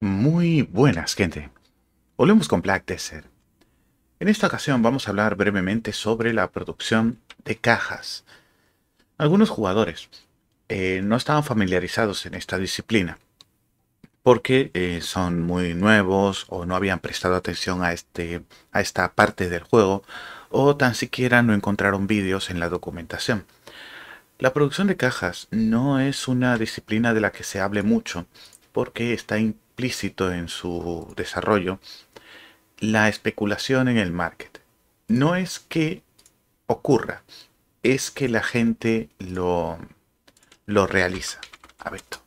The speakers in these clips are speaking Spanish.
Muy buenas, gente. Volvemos con Black Desert. En esta ocasión vamos a hablar brevemente sobre la producción de cajas. Algunos jugadores eh, no estaban familiarizados en esta disciplina porque eh, son muy nuevos o no habían prestado atención a, este, a esta parte del juego o tan siquiera no encontraron vídeos en la documentación. La producción de cajas no es una disciplina de la que se hable mucho porque está en su desarrollo la especulación en el market. No es que ocurra, es que la gente lo, lo realiza. Abeto.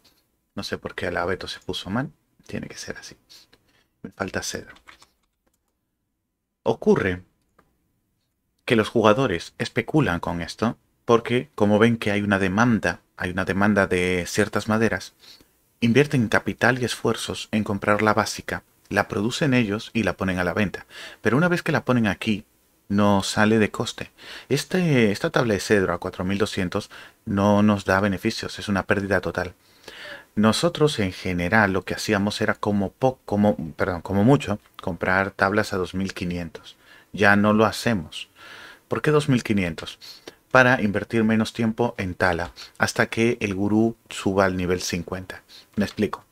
No sé por qué el abeto se puso mal. Tiene que ser así. Me falta cedro. Ocurre que los jugadores especulan con esto porque como ven que hay una demanda, hay una demanda de ciertas maderas, Invierten capital y esfuerzos en comprar la básica, la producen ellos y la ponen a la venta. Pero una vez que la ponen aquí, no sale de coste. Este, esta tabla de cedro a 4200 no nos da beneficios, es una pérdida total. Nosotros en general lo que hacíamos era como, poco como, perdón, como mucho comprar tablas a 2500. Ya no lo hacemos. ¿Por qué 2500? para invertir menos tiempo en Tala hasta que el gurú suba al nivel 50. Me explico.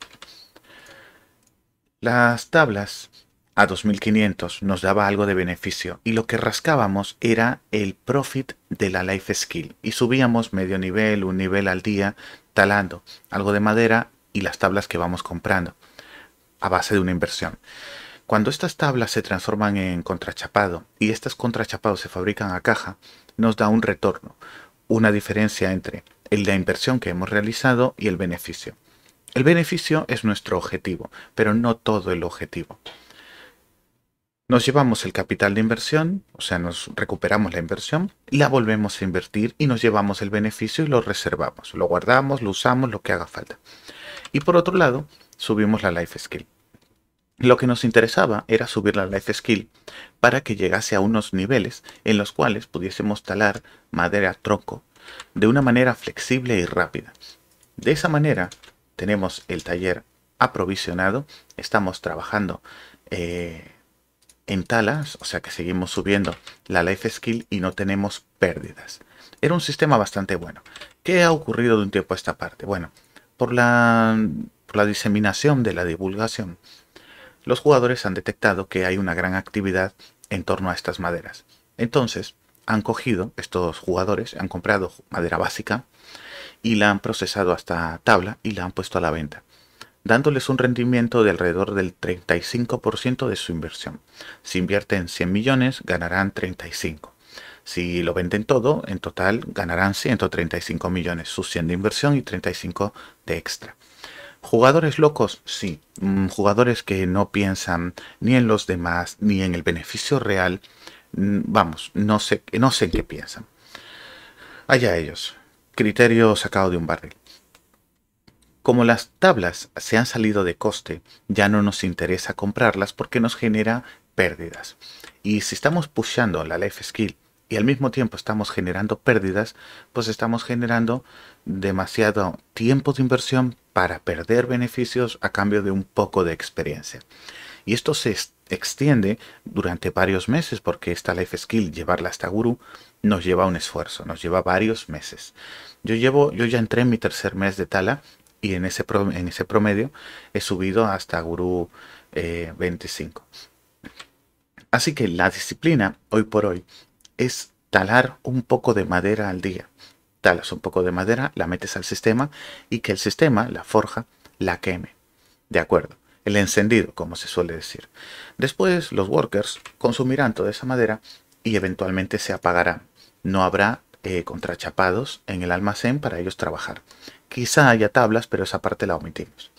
Las tablas a 2500 nos daba algo de beneficio y lo que rascábamos era el profit de la life skill y subíamos medio nivel, un nivel al día talando algo de madera y las tablas que vamos comprando a base de una inversión. Cuando estas tablas se transforman en contrachapado y estas contrachapados se fabrican a caja, nos da un retorno, una diferencia entre la inversión que hemos realizado y el beneficio. El beneficio es nuestro objetivo, pero no todo el objetivo. Nos llevamos el capital de inversión, o sea, nos recuperamos la inversión, la volvemos a invertir y nos llevamos el beneficio y lo reservamos, lo guardamos, lo usamos, lo que haga falta. Y por otro lado, subimos la life skill. Lo que nos interesaba era subir la Life Skill para que llegase a unos niveles en los cuales pudiésemos talar madera tronco de una manera flexible y rápida. De esa manera tenemos el taller aprovisionado, estamos trabajando eh, en talas, o sea que seguimos subiendo la life skill y no tenemos pérdidas. Era un sistema bastante bueno. ¿Qué ha ocurrido de un tiempo a esta parte? Bueno, por la, por la diseminación de la divulgación los jugadores han detectado que hay una gran actividad en torno a estas maderas. Entonces, han cogido estos jugadores, han comprado madera básica y la han procesado hasta tabla y la han puesto a la venta, dándoles un rendimiento de alrededor del 35% de su inversión. Si invierten 100 millones, ganarán 35. Si lo venden todo, en total ganarán 135 millones, sus 100 de inversión y 35 de extra. Jugadores locos, sí. Mm, jugadores que no piensan ni en los demás, ni en el beneficio real. Mm, vamos, no sé, no sé en qué piensan. Allá ellos. Criterio sacado de un barril. Como las tablas se han salido de coste, ya no nos interesa comprarlas porque nos genera pérdidas. Y si estamos pushando la life skill y al mismo tiempo estamos generando pérdidas, pues estamos generando demasiado tiempo de inversión para perder beneficios a cambio de un poco de experiencia. Y esto se extiende durante varios meses porque esta life skill, llevarla hasta guru, nos lleva un esfuerzo, nos lleva varios meses. Yo llevo, yo ya entré en mi tercer mes de Tala y en ese, en ese promedio he subido hasta guru 25. Eh, Así que la disciplina hoy por hoy es talar un poco de madera al día. Talas un poco de madera, la metes al sistema y que el sistema, la forja, la queme. De acuerdo, el encendido, como se suele decir. Después los workers consumirán toda esa madera y eventualmente se apagará, No habrá eh, contrachapados en el almacén para ellos trabajar. Quizá haya tablas, pero esa parte la omitimos.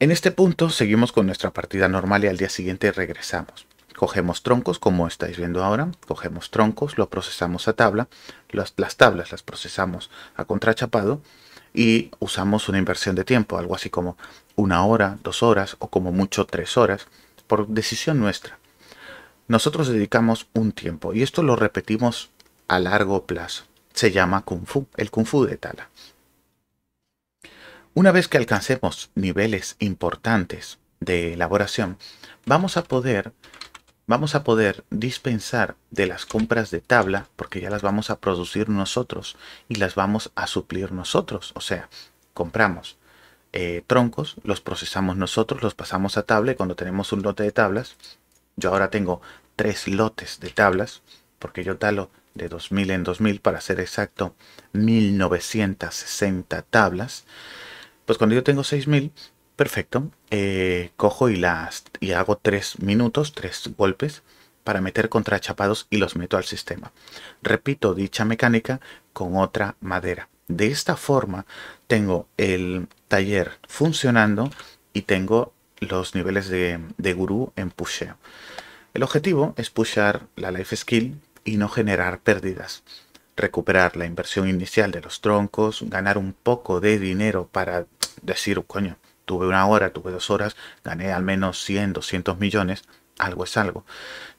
En este punto seguimos con nuestra partida normal y al día siguiente regresamos. Cogemos troncos, como estáis viendo ahora, cogemos troncos, lo procesamos a tabla, las, tablas las procesamos a contrachapado y usamos una inversión de tiempo, algo así como una hora, dos horas o como mucho tres horas, por decisión nuestra. Nosotros dedicamos un tiempo y esto lo repetimos a largo plazo. Se llama Kung Fu, el Kung Fu de Tala. Una vez que alcancemos niveles importantes de elaboración, vamos a poder vamos a poder dispensar de las compras de tabla porque ya las vamos a producir nosotros y las vamos a suplir nosotros. O sea, compramos eh, troncos, los procesamos nosotros, los pasamos a tabla y cuando tenemos un lote de tablas, yo ahora tengo tres lotes de tablas porque yo talo de 2000 en 2000 para ser exacto 1960 tablas. Pues cuando yo tengo 6000, Perfecto. Eh, cojo y, las, y hago tres minutos, tres golpes para meter contrachapados y los meto al sistema. Repito dicha mecánica con otra madera. De esta forma tengo el taller funcionando y tengo los niveles de, de gurú en pusheo. El objetivo es pushear la life skill y no generar pérdidas. Recuperar la inversión inicial de los troncos, ganar un poco de dinero para decir, coño, tuve una hora, tuve dos horas, gané al menos 100, 200 millones, algo es algo.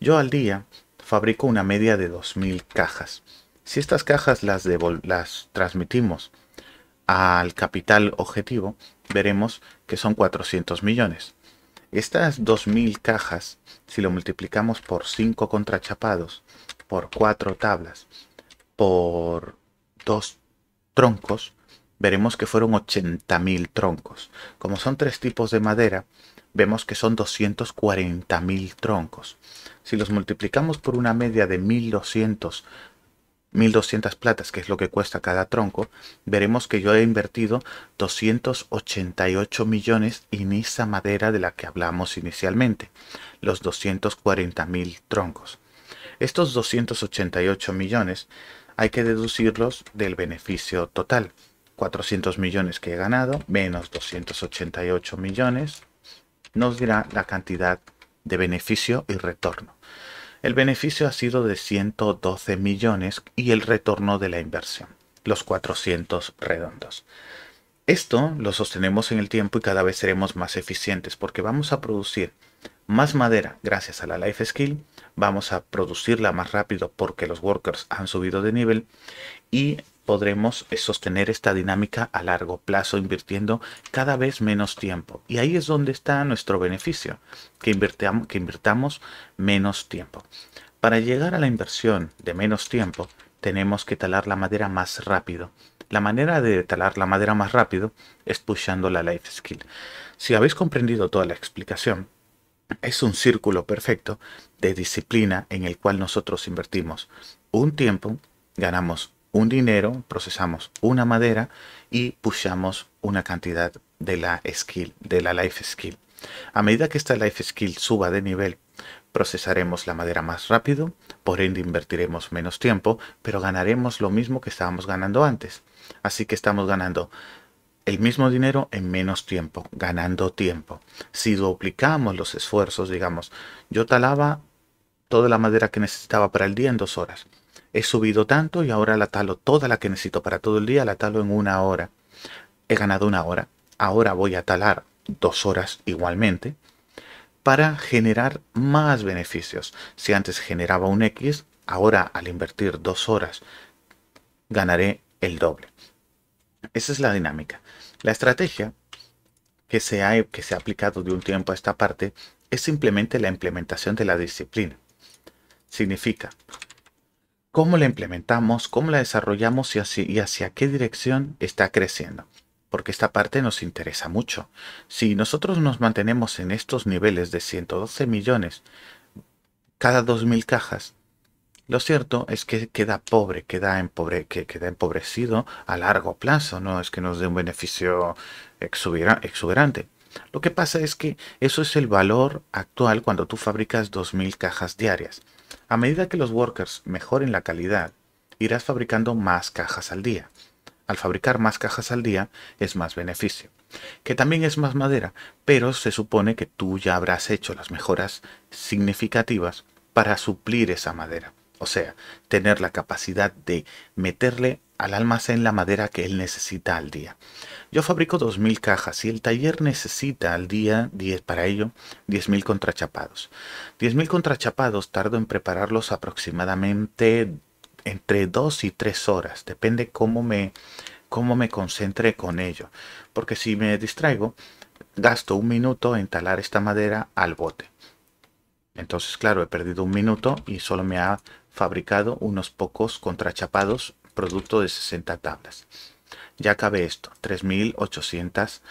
Yo al día fabrico una media de 2.000 cajas. Si estas cajas las, las transmitimos al capital objetivo, veremos que son 400 millones. Estas 2.000 cajas, si lo multiplicamos por 5 contrachapados, por 4 tablas, por 2 troncos, veremos que fueron 80.000 troncos. Como son tres tipos de madera, vemos que son 240.000 troncos. Si los multiplicamos por una media de 1200 1200 platas, que es lo que cuesta cada tronco, veremos que yo he invertido 288 millones en esa madera de la que hablamos inicialmente, los 240.000 mil troncos. Estos 288 millones hay que deducirlos del beneficio total, 400 millones que he ganado menos 288 millones nos dirá la cantidad de beneficio y retorno. El beneficio ha sido de 112 millones y el retorno de la inversión, los 400 redondos. Esto lo sostenemos en el tiempo y cada vez seremos más eficientes porque vamos a producir más madera gracias a la life skill, vamos a producirla más rápido porque los workers han subido de nivel y podremos eh, sostener esta dinámica a largo plazo invirtiendo cada vez menos tiempo. Y ahí es donde está nuestro beneficio, que invirtamos, menos tiempo. Para llegar a la inversión de menos tiempo, tenemos que talar la madera más rápido. La manera de talar la madera más rápido es pushando la life skill. Si habéis comprendido toda la explicación, es un círculo perfecto de disciplina en el cual nosotros invertimos un tiempo, ganamos un dinero, procesamos una madera y pushamos una cantidad de la skill, de la life skill. A medida que esta life skill suba de nivel, procesaremos la madera más rápido, por ende invertiremos menos tiempo, pero ganaremos lo mismo que estábamos ganando antes. Así que estamos ganando el mismo dinero en menos tiempo, ganando tiempo. Si duplicamos los esfuerzos, digamos, yo talaba toda la madera que necesitaba para el día en dos horas he subido tanto y ahora la talo toda la que necesito para todo el día, la talo en una hora. He ganado una hora. Ahora voy a talar dos horas igualmente para generar más beneficios. Si antes generaba un X, ahora al invertir dos horas ganaré el doble. Esa es la dinámica. La estrategia que se, ha, que se ha aplicado de un tiempo a esta parte es simplemente la implementación de la disciplina. Significa, cómo la implementamos, cómo la desarrollamos y hacia, y hacia qué dirección está creciendo porque esta parte nos interesa mucho. Si nosotros nos mantenemos en estos niveles de 112 millones cada 2.000 cajas, lo cierto es que queda pobre, queda, que queda empobrecido a largo plazo, no es que nos dé un beneficio exuberante. Lo que pasa es que eso es el valor actual cuando tú fabricas 2.000 cajas diarias. A medida que los workers mejoren la calidad, irás fabricando más cajas al día. Al fabricar más cajas al día es más beneficio, que también es más madera, pero se supone que tú ya habrás hecho las mejoras significativas para suplir esa madera. O sea, tener la capacidad de meterle al almacén la madera que él necesita al día. Yo fabrico 2.000 cajas y el taller necesita al día 10 para ello 10.000 contrachapados. 10.000 contrachapados tardo en prepararlos aproximadamente entre 2 y 3 horas, depende cómo me, cómo me concentre con ello, porque si me distraigo, gasto un minuto en talar esta madera al bote. Entonces, claro, he perdido un minuto y solo me ha fabricado unos pocos contrachapados producto de 60 tablas. Ya cabe esto, 3800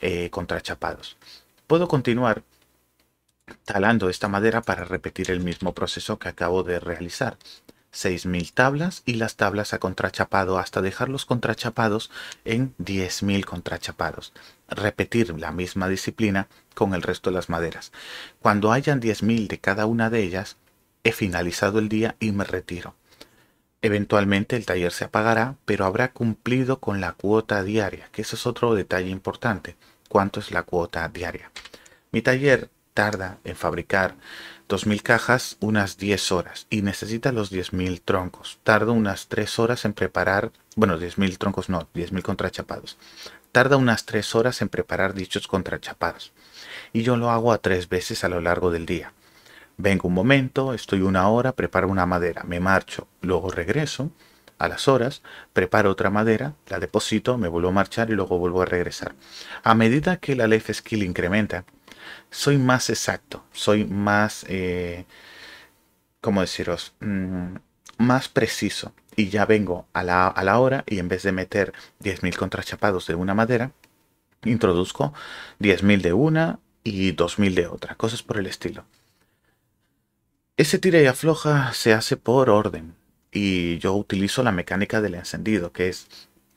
eh, contrachapados. Puedo continuar talando esta madera para repetir el mismo proceso que acabo de realizar. 6.000 tablas y las tablas a contrachapado hasta dejar los contrachapados en 10.000 contrachapados. Repetir la misma disciplina con el resto de las maderas. Cuando hayan 10.000 de cada una de ellas, he finalizado el día y me retiro. Eventualmente el taller se apagará, pero habrá cumplido con la cuota diaria, que eso es otro detalle importante. ¿Cuánto es la cuota diaria? Mi taller tarda en fabricar 2.000 cajas unas 10 horas y necesita los 10.000 troncos. Tarda unas 3 horas en preparar, bueno, 10.000 troncos no, 10.000 contrachapados. Tarda unas 3 horas en preparar dichos contrachapados. Y yo lo hago a tres veces a lo largo del día. Vengo un momento, estoy una hora, preparo una madera, me marcho, luego regreso a las horas, preparo otra madera, la deposito, me vuelvo a marchar y luego vuelvo a regresar. A medida que la life skill incrementa, soy más exacto, soy más, eh, ¿cómo deciros? Mm, más preciso. Y ya vengo a la, a la hora y en vez de meter 10.000 contrachapados de una madera, introduzco 10.000 de una y 2.000 de otra, cosas por el estilo. Ese tira y afloja se hace por orden y yo utilizo la mecánica del encendido, que es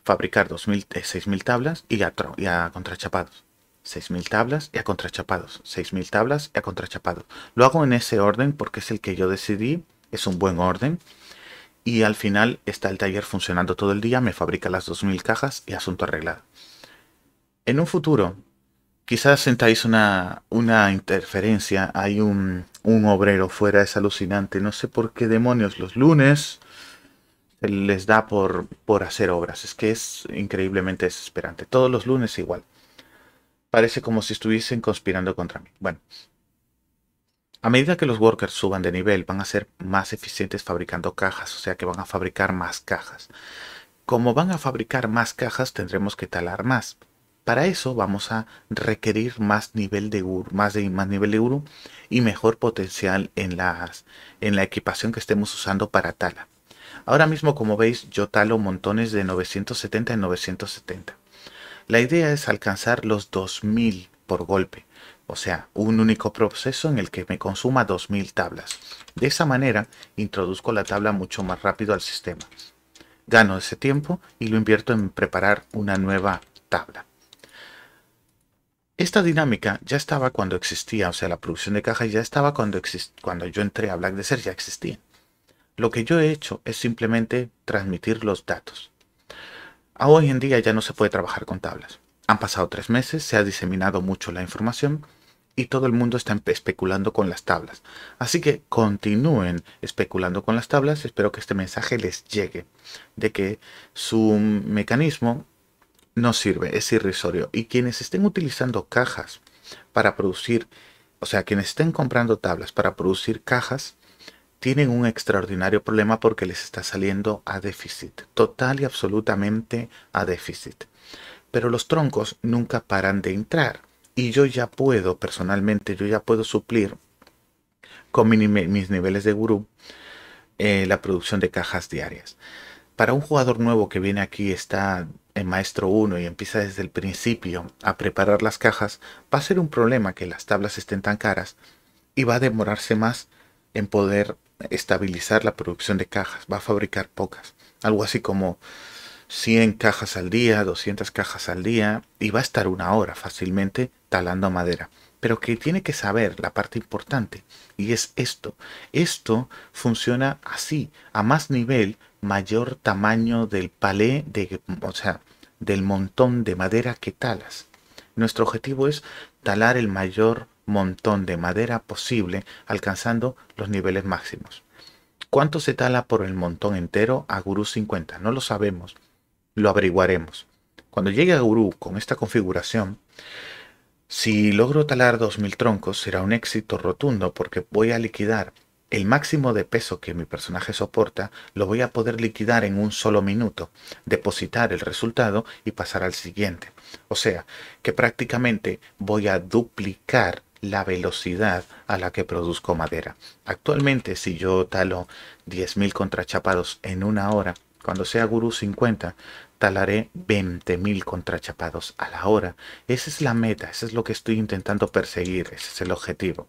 fabricar 6.000 eh, tablas y y a contrachapados. 6.000 tablas y a contrachapados. 6.000 tablas y a contrachapados. Lo hago en ese orden porque es el que yo decidí, es un buen orden. Y al final está el taller funcionando todo el día, me fabrica las 2.000 cajas y asunto arreglado. En un futuro, Quizás sentáis una, una interferencia, hay un, un obrero fuera, es alucinante. No sé por qué demonios los lunes les da por, por hacer obras. Es que es increíblemente desesperante. Todos los lunes igual. Parece como si estuviesen conspirando contra mí. Bueno. A medida que los workers suban de nivel, van a ser más eficientes fabricando cajas, o sea que van a fabricar más cajas. Como van a fabricar más cajas, tendremos que talar más. Para eso vamos a requerir más nivel de guru, más, de, más nivel y mejor potencial en, en la equipación que estemos usando para tala. Ahora mismo, como veis, yo talo montones de 970 en 970. La idea es alcanzar los 2000 por golpe, o sea, un único proceso en el que me consuma 2000 tablas. De esa manera, introduzco la tabla mucho más rápido al sistema. Gano ese tiempo y lo invierto en preparar una nueva tabla. Esta dinámica ya estaba cuando existía, o sea, la producción de cajas ya estaba cuando, cuando yo entré a Black Desert, ya existía. Lo que yo he hecho es simplemente transmitir los datos. hoy en día ya no se puede trabajar con tablas. Han pasado tres meses, se ha diseminado mucho la información y todo el mundo está especulando con las tablas. Así que continúen especulando con las tablas. Espero que este mensaje les llegue de que su mecanismo no sirve, es irrisorio. Y quienes estén utilizando cajas para producir, o sea, quienes estén comprando tablas para producir cajas, tienen un extraordinario problema porque les está saliendo a déficit, total y absolutamente a déficit. Pero los troncos nunca paran de entrar. Y yo ya puedo, personalmente, yo ya puedo suplir con mis niveles de gurú eh, la producción de cajas diarias. Para un jugador nuevo que viene aquí, está en Maestro 1 y empieza desde el principio a preparar las cajas, va a ser un problema que las tablas estén tan caras y va a demorarse más en poder estabilizar la producción de cajas. Va a fabricar pocas, algo así como 100 cajas al día, 200 cajas al día y va a estar una hora fácilmente talando madera. Pero que tiene que saber la parte importante y es esto. Esto funciona así, a más nivel, mayor tamaño del palé de, o sea, del montón de madera que talas. Nuestro objetivo es talar el mayor montón de madera posible alcanzando los niveles máximos. ¿Cuánto se tala por el montón entero a Guru 50? No lo sabemos, lo averiguaremos. Cuando llegue a Guru con esta configuración, si logro talar 2.000 troncos será un éxito rotundo porque voy a liquidar el máximo de peso que mi personaje soporta lo voy a poder liquidar en un solo minuto, depositar el resultado y pasar al siguiente. O sea, que prácticamente voy a duplicar la velocidad a la que produzco madera. Actualmente, si yo talo 10.000 contrachapados en una hora, cuando sea Guru 50, talaré 20.000 contrachapados a la hora. Esa es la meta, eso es lo que estoy intentando perseguir, ese es el objetivo.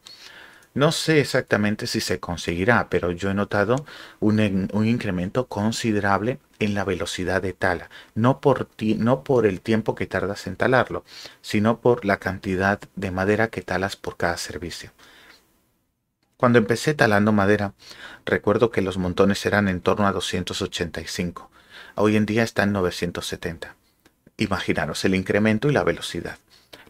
No sé exactamente si se conseguirá, pero yo he notado un, incremento considerable en la velocidad de tala, no por, no por el tiempo que tardas en talarlo, sino por la cantidad de madera que talas por cada servicio. Cuando empecé talando madera, recuerdo que los montones eran en torno a 285. Hoy en día están 970. Imaginaros el incremento y la velocidad.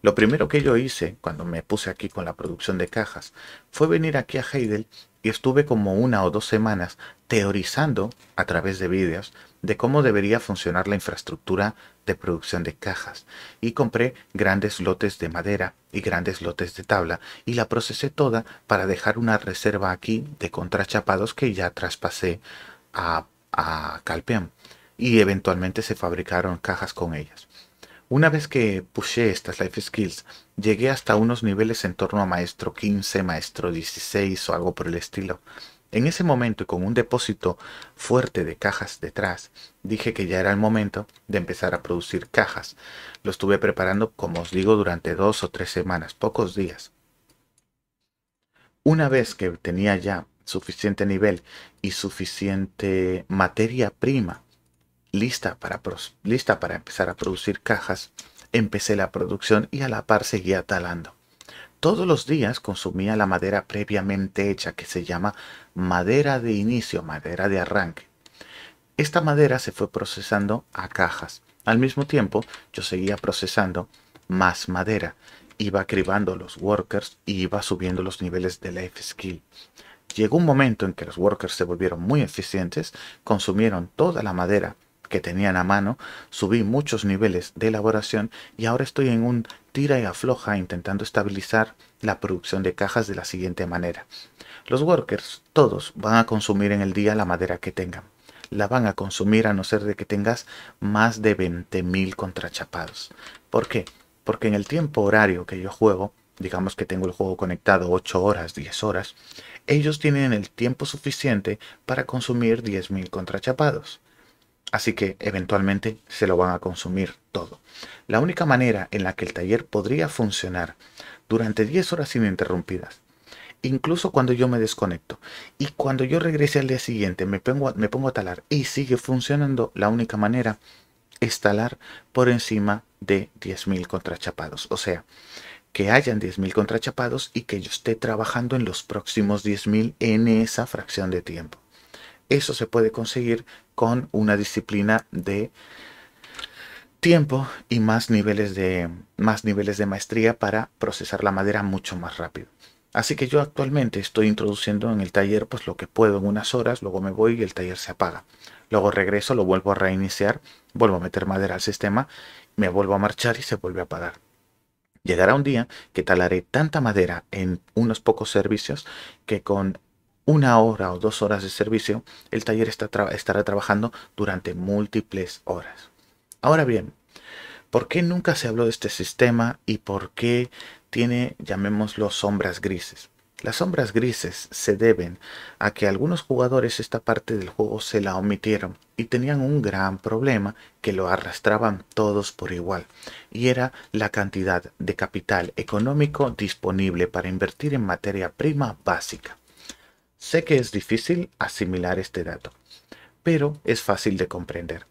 Lo primero que yo hice cuando me puse aquí con la producción de cajas fue venir aquí a Heidel y estuve como una o dos semanas teorizando a través de vídeos de cómo debería funcionar la infraestructura de producción de cajas y compré grandes lotes de madera y grandes lotes de tabla y la procesé toda para dejar una reserva aquí de contrachapados que ya traspasé a, a Calpeam y eventualmente se fabricaron cajas con ellas. Una vez que puse estas life skills, llegué hasta unos niveles en torno a maestro 15, maestro 16 o algo por el estilo. En ese momento y con un depósito fuerte de cajas detrás, dije que ya era el momento de empezar a producir cajas. Lo estuve preparando, como os digo, durante dos o tres semanas, pocos días. Una vez que tenía ya suficiente nivel y suficiente materia prima lista para, lista para empezar a producir cajas, empecé la producción y a la par seguía talando. Todos los días consumía la madera previamente hecha que se llama madera de inicio, madera de arranque. Esta madera se fue procesando a cajas. Al mismo tiempo, yo seguía procesando más madera. Iba cribando los workers y iba subiendo los niveles de life skill. Llegó un momento en que los workers se volvieron muy eficientes, consumieron toda la madera que tenían a mano, subí muchos niveles de elaboración y ahora estoy en un tira y afloja intentando estabilizar la producción de cajas de la siguiente manera. Los workers, todos, van a consumir en el día la madera que tengan. La van a consumir a no ser de que tengas más de 20.000 contrachapados. ¿Por qué? Porque en el tiempo horario que yo juego, digamos que tengo el juego conectado 8 horas, 10 horas, ellos tienen el tiempo suficiente para consumir 10.000 contrachapados. Así que eventualmente se lo van a consumir todo. La única manera en la que el taller podría funcionar durante 10 horas ininterrumpidas, incluso cuando yo me desconecto y cuando yo regrese al día siguiente me pongo a, me pongo a talar y sigue funcionando, la única manera es talar por encima de 10.000 contrachapados. O sea, que hayan 10.000 contrachapados y que yo esté trabajando en los próximos 10.000 en esa fracción de tiempo. Eso se puede conseguir con una disciplina de tiempo y más niveles de más niveles de maestría para procesar la madera mucho más rápido. Así que yo actualmente estoy introduciendo en el taller pues lo que puedo en unas horas, luego me voy y el taller se apaga. Luego regreso, lo vuelvo a reiniciar, vuelvo a meter madera al sistema, me vuelvo a marchar y se vuelve a apagar. Llegará un día que talaré tanta madera en unos pocos servicios que con una hora o dos horas de servicio, el taller estará trabajando durante múltiples horas. Ahora bien, ¿por qué nunca se habló de este sistema y por qué tiene, llamémoslo, sombras grises? Las sombras grises se deben a que algunos jugadores esta parte del juego se la omitieron y tenían un gran problema que lo arrastraban todos por igual, y era la cantidad de capital económico disponible para invertir en materia prima básica. Sé que es difícil asimilar este dato, pero es fácil de comprender.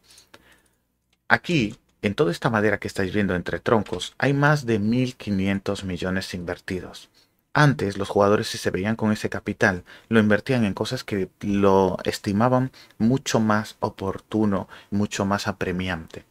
Aquí, en toda esta madera que estáis viendo entre troncos, hay más de 1.500 millones invertidos. Antes los jugadores si se veían con ese capital lo invertían en cosas que lo estimaban mucho más oportuno, mucho más apremiante.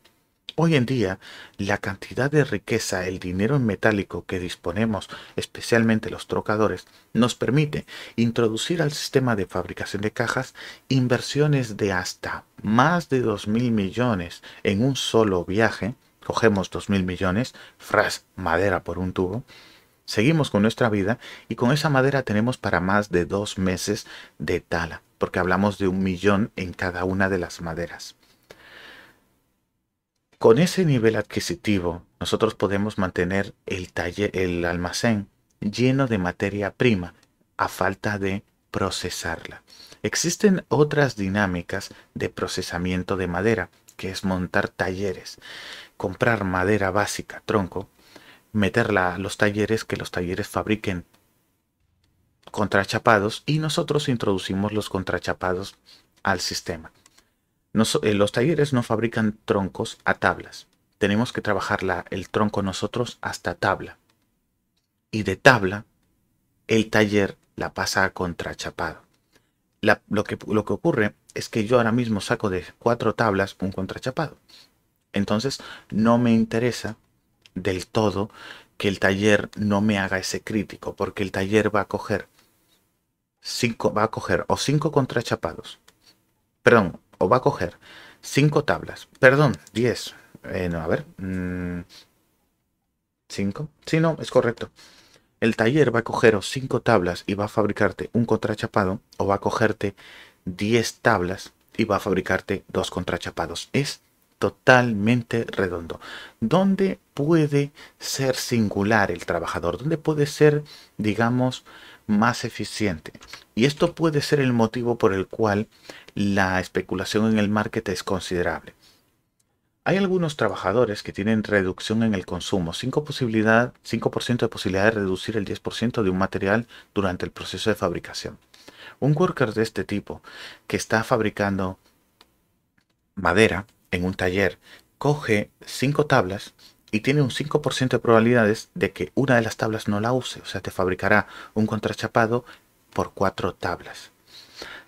Hoy en día, la cantidad de riqueza, el dinero en metálico que disponemos, especialmente los trocadores, nos permite introducir al sistema de fabricación de cajas inversiones de hasta más de 2.000 millones en un solo viaje. Cogemos 2.000 millones, fras madera por un tubo, seguimos con nuestra vida y con esa madera tenemos para más de dos meses de tala, porque hablamos de un millón en cada una de las maderas. Con ese nivel adquisitivo, nosotros podemos mantener el, taller, el almacén lleno de materia prima a falta de procesarla. Existen otras dinámicas de procesamiento de madera, que es montar talleres, comprar madera básica, tronco, meterla a los talleres, que los talleres fabriquen contrachapados y nosotros introducimos los contrachapados al sistema. Eh, los talleres no fabrican troncos a tablas. Tenemos que trabajar el tronco nosotros hasta tabla. Y de tabla, el taller la pasa a contrachapado. lo, que, lo que ocurre es que yo ahora mismo saco de cuatro tablas un contrachapado. Entonces, no me interesa del todo que el taller no me haga ese crítico, porque el taller va a coger cinco, va a coger o cinco contrachapados, perdón, o va a coger cinco tablas, perdón, 10, eh, no, a ver, 5, mm, sí, no, es correcto. El taller va a coger cinco tablas y va a fabricarte un contrachapado o va a cogerte 10 tablas y va a fabricarte dos contrachapados. Es totalmente redondo. ¿Dónde puede ser singular el trabajador? ¿Dónde puede ser, digamos, más eficiente. Y esto puede ser el motivo por el cual la especulación en el market es considerable. Hay algunos trabajadores que tienen reducción en el consumo, 5%, posibilidad, 5 de posibilidad de reducir el 10% de un material durante el proceso de fabricación. Un worker de este tipo que está fabricando madera en un taller coge 5 tablas y tiene un 5% de probabilidades de que una de las tablas no la use, o sea, te fabricará un contrachapado por cuatro tablas.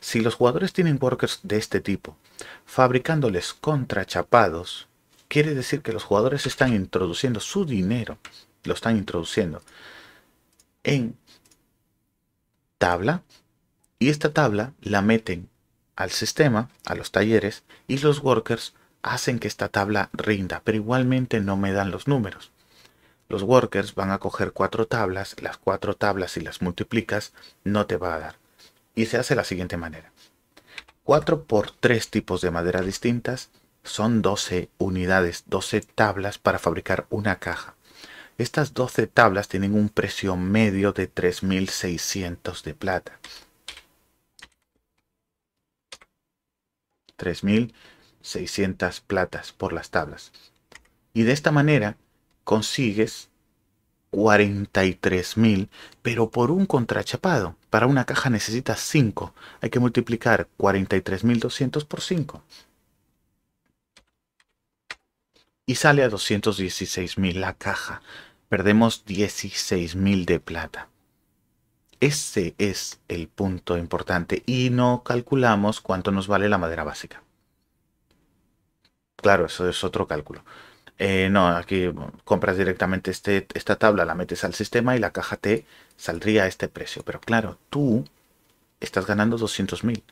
Si los jugadores tienen workers de este tipo, fabricándoles contrachapados, quiere decir que los jugadores están introduciendo su dinero, lo están introduciendo en tabla y esta tabla la meten al sistema, a los talleres y los workers hacen que esta tabla rinda, pero igualmente no me dan los números. Los workers van a coger cuatro tablas, las cuatro tablas si las multiplicas no te va a dar. Y se hace de la siguiente manera. 4 por tres tipos de madera distintas son 12 unidades, 12 tablas para fabricar una caja. Estas 12 tablas tienen un precio medio de 3.600 de plata. 3.600 600 platas por las tablas. Y de esta manera consigues 43.000, pero por un contrachapado. Para una caja necesitas 5. Hay que multiplicar 43.200 por 5. Y sale a 216.000 la caja. Perdemos 16.000 de plata. Ese es el punto importante. Y no calculamos cuánto nos vale la madera básica. Claro, eso es otro cálculo. Eh, no, aquí compras directamente este, esta tabla, la metes al sistema y la caja T saldría a este precio. Pero claro, tú estás ganando 200.000.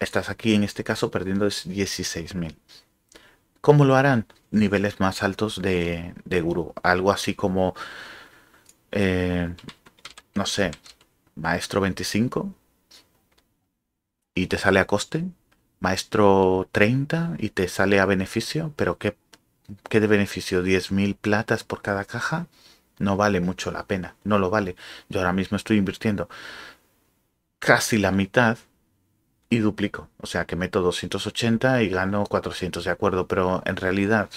Estás aquí en este caso perdiendo 16.000. ¿Cómo lo harán? Niveles más altos de, de Algo así como, eh, no sé, maestro 25 y te sale a coste maestro 30 y te sale a beneficio, pero ¿qué, qué de beneficio? ¿10.000 platas por cada caja? No vale mucho la pena, no lo vale. Yo ahora mismo estoy invirtiendo casi la mitad y duplico. O sea que meto 280 y gano 400, de acuerdo, pero en realidad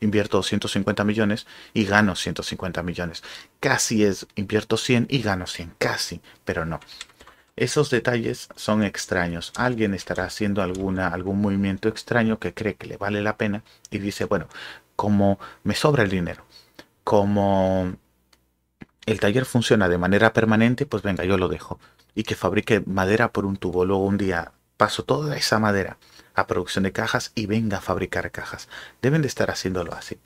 invierto 250 millones y gano 150 millones. Casi es, invierto 100 y gano 100, casi, pero no. Esos detalles son extraños. Alguien estará haciendo alguna, algún movimiento extraño que cree que le vale la pena y dice, bueno, como me sobra el dinero, como el taller funciona de manera permanente, pues venga, yo lo dejo. Y que fabrique madera por un tubo. Luego un día paso toda esa madera a producción de cajas y venga a fabricar cajas. Deben de estar haciéndolo así.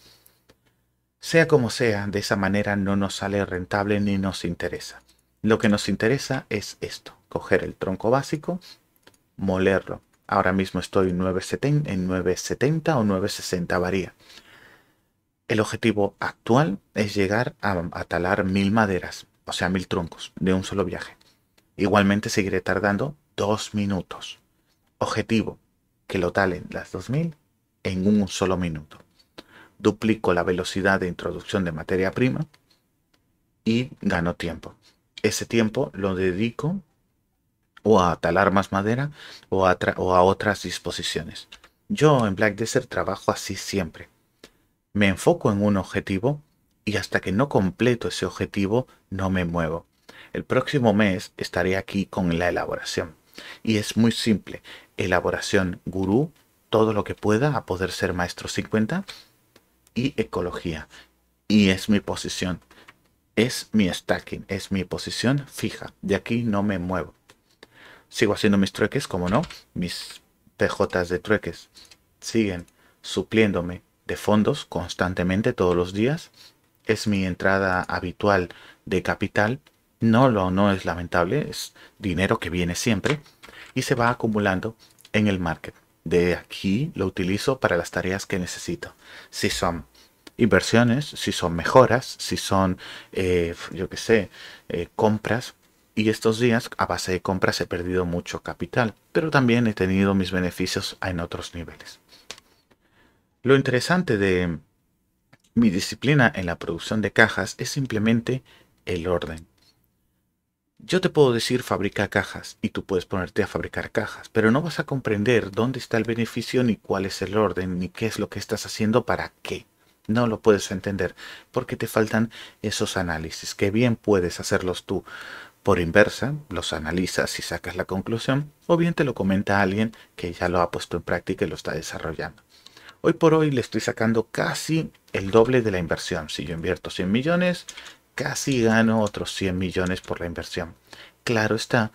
Sea como sea, de esa manera no nos sale rentable ni nos interesa. Lo que nos interesa es esto, coger el tronco básico, molerlo. Ahora mismo estoy en 970, o 960, varía. El objetivo actual es llegar a, a talar mil maderas, o sea, mil troncos, de un solo viaje. Igualmente seguiré tardando dos minutos. Objetivo, que lo talen las 2000 en un solo minuto. Duplico la velocidad de introducción de materia prima y gano tiempo ese tiempo lo dedico o a talar más madera o a, otras disposiciones. Yo en Black Desert trabajo así siempre. Me enfoco en un objetivo y hasta que no completo ese objetivo no me muevo. El próximo mes estaré aquí con la elaboración. Y es muy simple. Elaboración gurú, todo lo que pueda a poder ser maestro 50 y ecología. Y es mi posición es mi stacking, es mi posición fija. De aquí no me muevo. Sigo haciendo mis trueques, como no, mis PJs de trueques siguen supliéndome de fondos constantemente todos los días. Es mi entrada habitual de capital. No lo no es lamentable, es dinero que viene siempre y se va acumulando en el market. De aquí lo utilizo para las tareas que necesito. Si son inversiones, si son mejoras, si son, eh, yo qué sé, eh, compras. Y estos días a base de compras he perdido mucho capital, pero también he tenido mis beneficios en otros niveles. Lo interesante de mi disciplina en la producción de cajas es simplemente el orden. Yo te puedo decir fabrica cajas y tú puedes ponerte a fabricar cajas, pero no vas a comprender dónde está el beneficio ni cuál es el orden ni qué es lo que estás haciendo para qué no lo puedes entender porque te faltan esos análisis que bien puedes hacerlos tú por inversa, los analizas y sacas la conclusión o bien te lo comenta alguien que ya lo ha puesto en práctica y lo está desarrollando. Hoy por hoy le estoy sacando casi el doble de la inversión. Si yo invierto 100 millones, casi gano otros 100 millones por la inversión. Claro está,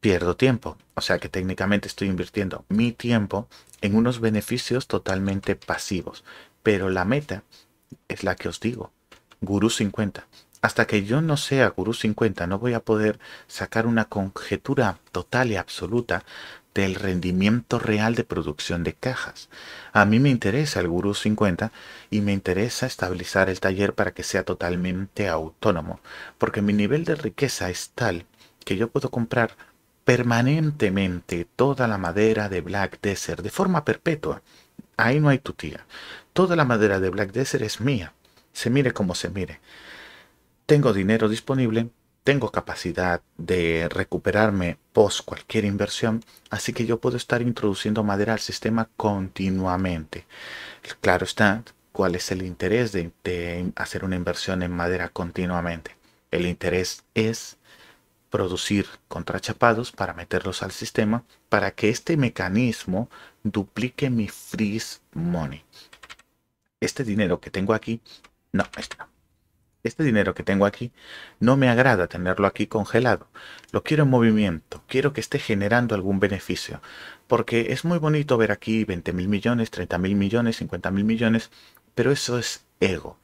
pierdo tiempo. O sea que técnicamente estoy invirtiendo mi tiempo en unos beneficios totalmente pasivos, pero la meta es la que os digo, Guru 50. Hasta que yo no sea Guru 50, no voy a poder sacar una conjetura total y absoluta del rendimiento real de producción de cajas. A mí me interesa el Guru 50 y me interesa estabilizar el taller para que sea totalmente autónomo, porque mi nivel de riqueza es tal que yo puedo comprar permanentemente toda la madera de Black Desert de forma perpetua. Ahí no hay tutía. Toda la madera de Black Desert es mía, se mire como se mire. Tengo dinero disponible, tengo capacidad de recuperarme post cualquier inversión, así que yo puedo estar introduciendo madera al sistema continuamente. Claro está, ¿cuál es el interés de, hacer una inversión en madera continuamente? El interés es producir contrachapados para meterlos al sistema para que este mecanismo duplique mi freeze money este dinero que tengo aquí, no, este Este dinero que tengo aquí no me agrada tenerlo aquí congelado. Lo quiero en movimiento, quiero que esté generando algún beneficio. Porque es muy bonito ver aquí 20 mil millones, 30 mil millones, 50 mil millones, pero eso es ego.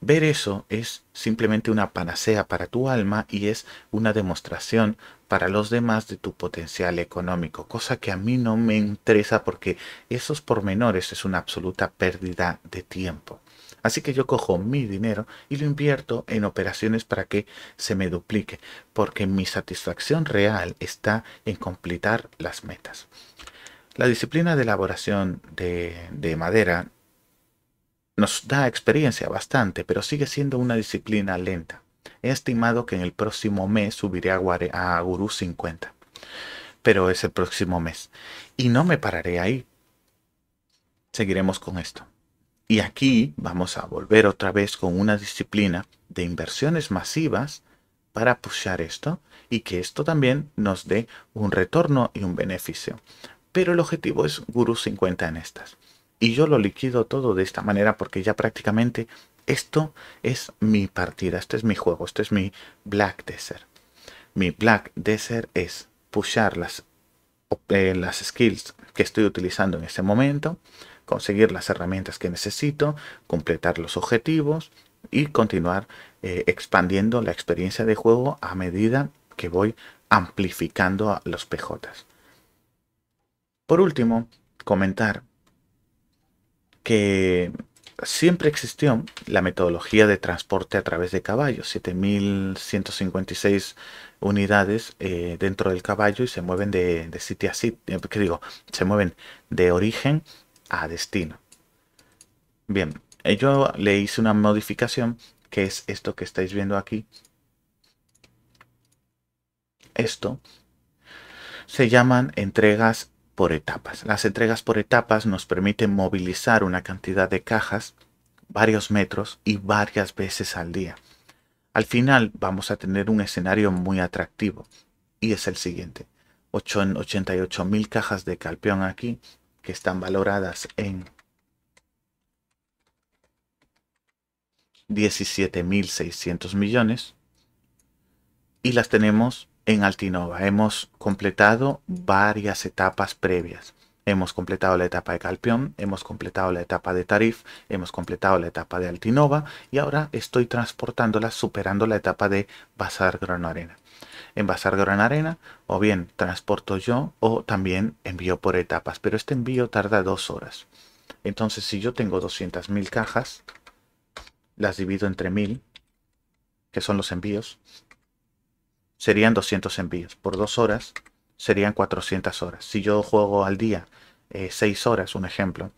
Ver eso es simplemente una panacea para tu alma y es una demostración para los demás de tu potencial económico, cosa que a mí no me interesa porque esos pormenores es una absoluta pérdida de tiempo. Así que yo cojo mi dinero y lo invierto en operaciones para que se me duplique, porque mi satisfacción real está en completar las metas. La disciplina de elaboración de, de madera nos da experiencia bastante, pero sigue siendo una disciplina lenta. He estimado que en el próximo mes subiré a, Guru 50. Pero es el próximo mes. Y no me pararé ahí. Seguiremos con esto. Y aquí vamos a volver otra vez con una disciplina de inversiones masivas para pushar esto y que esto también nos dé un retorno y un beneficio. Pero el objetivo es Guru 50 en estas. Y yo lo liquido todo de esta manera porque ya prácticamente esto es mi partida, este es mi juego, este es mi Black Desert. Mi Black Desert es pushar las, eh, las skills que estoy utilizando en este momento, conseguir las herramientas que necesito, completar los objetivos y continuar eh, expandiendo la experiencia de juego a medida que voy amplificando los PJs. Por último, comentar que siempre existió la metodología de transporte a través de caballos, 7.156 unidades eh, dentro del caballo y se mueven de, sitio a sitio, eh, digo? Se mueven de origen a destino. Bien, eh, yo le hice una modificación que es esto que estáis viendo aquí. Esto se llaman entregas por etapas. Las entregas por etapas nos permiten movilizar una cantidad de cajas, varios metros y varias veces al día. Al final vamos a tener un escenario muy atractivo y es el siguiente. 88 mil cajas de calpeón aquí que están valoradas en 17.600 millones y las tenemos en Altinova. Hemos completado mm. varias etapas previas. Hemos completado la etapa de Calpión, hemos completado la etapa de Tarif, hemos completado la etapa de Altinova y ahora estoy transportándolas superando la etapa de Bazar Gran Arena. En Bazar Gran Arena o bien transporto yo o también envío por etapas, pero este envío tarda dos horas. Entonces si yo tengo 200.000 cajas, las divido entre 1.000, que son los envíos, serían 200 envíos. Por dos horas serían 400 horas. Si yo juego al día eh, seis 6 horas, un ejemplo,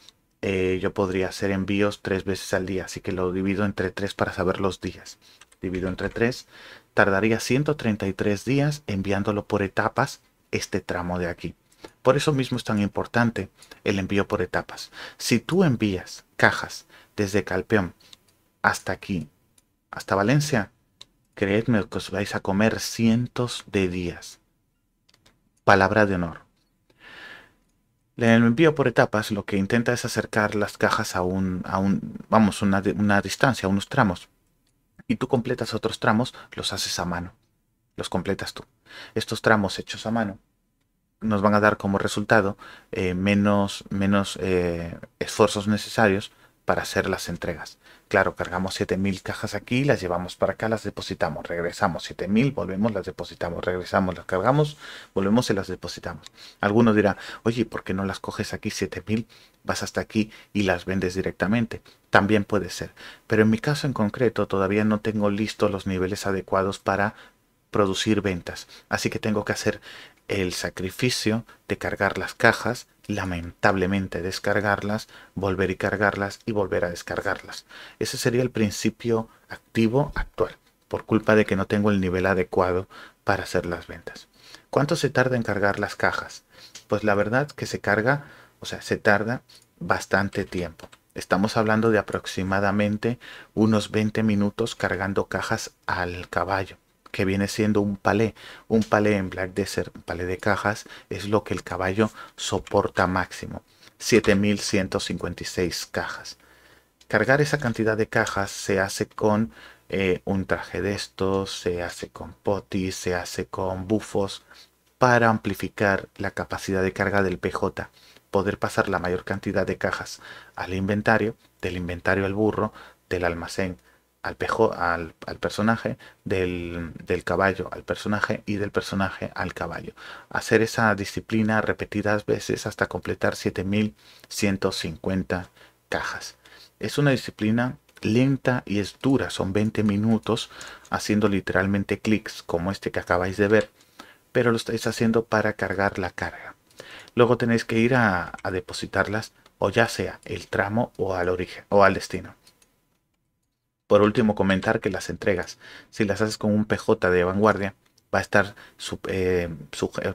eh, yo podría hacer envíos tres veces al día. Así que lo divido entre 3 para saber los días. Divido entre 3. Tardaría 133 días enviándolo por etapas este tramo de aquí. Por eso mismo es tan importante el envío por etapas. Si tú envías cajas desde Calpeón hasta aquí, hasta Valencia, creedme que os vais a comer cientos de días. Palabra de honor. En el envío por etapas lo que intenta es acercar las cajas a un, a un vamos, una, una distancia, a unos tramos. Y tú completas otros tramos, los haces a mano. Los completas tú. Estos tramos hechos a mano nos van a dar como resultado eh, menos, menos eh, esfuerzos necesarios para hacer las entregas. Claro, cargamos 7000 cajas aquí, las llevamos para acá, las depositamos, regresamos 7000, volvemos, las depositamos, regresamos, las cargamos, volvemos y las depositamos. Algunos dirán, oye, ¿por qué no las coges aquí 7000? Vas hasta aquí y las vendes directamente. También puede ser. Pero en mi caso en concreto todavía no tengo listos los niveles adecuados para producir ventas. Así que tengo que hacer el sacrificio de cargar las cajas, lamentablemente descargarlas, volver y cargarlas y volver a descargarlas. Ese sería el principio activo actual, por culpa de que no tengo el nivel adecuado para hacer las ventas. ¿Cuánto se tarda en cargar las cajas? Pues la verdad que se carga, o sea, se tarda bastante tiempo. Estamos hablando de aproximadamente unos 20 minutos cargando cajas al caballo que viene siendo un palé. Un palé en Black Desert, un palé de cajas, es lo que el caballo soporta máximo. 7156 cajas. Cargar esa cantidad de cajas se hace con eh, un traje de estos, se hace con potis, se hace con bufos para amplificar la capacidad de carga del PJ, poder pasar la mayor cantidad de cajas al inventario, del inventario al burro, del almacén al, pejo, al, personaje, del, caballo al personaje y del personaje al caballo. Hacer esa disciplina repetidas veces hasta completar 7150 cajas. Es una disciplina lenta y es dura, son 20 minutos haciendo literalmente clics como este que acabáis de ver, pero lo estáis haciendo para cargar la carga. Luego tenéis que ir a, a depositarlas o ya sea el tramo o al origen o al destino. Por último, comentar que las entregas, si las haces con un PJ de vanguardia, va a estar, eh,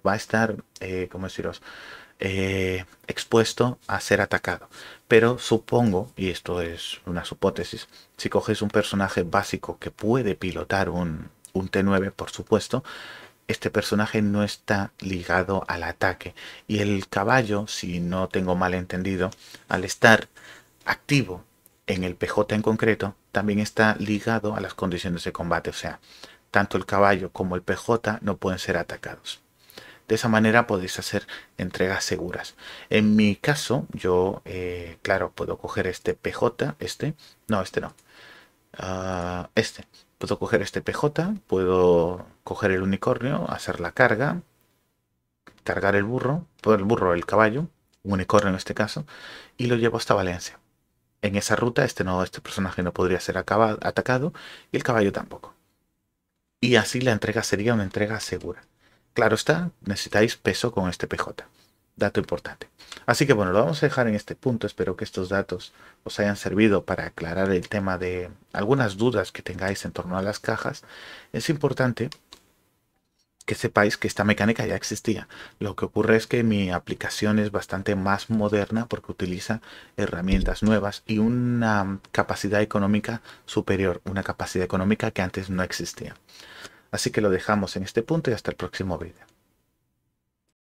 va a estar eh, eh, expuesto a ser atacado. Pero supongo, y esto es una supótesis, si coges un personaje básico que puede pilotar un, un T9, por supuesto, este personaje no está ligado al ataque. Y el caballo, si no tengo mal entendido, al estar activo en el PJ en concreto también está ligado a las condiciones de combate, o sea, tanto el caballo como el PJ no pueden ser atacados. De esa manera podéis hacer entregas seguras. En mi caso, yo, eh, claro, puedo coger este PJ, este, no, este no, ah, este. Puedo coger este PJ, puedo coger el unicornio, hacer la carga, cargar el burro, el burro, el caballo, unicornio en este caso, y lo llevo hasta Valencia en esa ruta este, este personaje no podría ser atacado y el caballo tampoco. Y así la entrega sería una entrega segura. Claro está, necesitáis peso con este PJ. Dato importante. Así que bueno, lo vamos a dejar en este punto. Espero que estos datos os hayan servido para aclarar el tema de algunas dudas que tengáis en torno a las cajas. Es importante que sepáis que esta mecánica ya existía. Lo que ocurre es que mi aplicación es bastante más moderna porque utiliza herramientas nuevas y una capacidad económica superior, una capacidad económica que antes no existía. Así que lo dejamos en este punto y hasta el próximo vídeo.